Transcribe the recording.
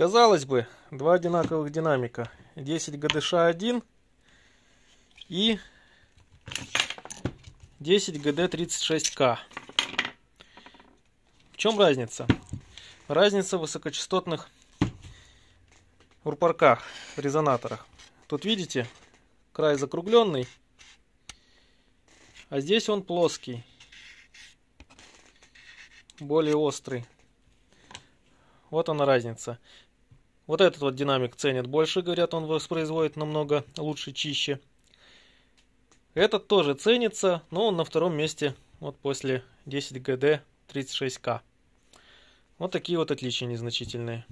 Казалось бы, два одинаковых динамика. 10 ГДШ-1 и 10 ГД-36К. В чем разница? Разница в высокочастотных урпарках, резонаторах. Тут видите, край закругленный, а здесь он плоский, более острый. Вот она разница. Вот этот вот динамик ценят больше, говорят, он воспроизводит намного лучше, чище. Этот тоже ценится, но он на втором месте вот после 10 gd 36 k Вот такие вот отличия незначительные.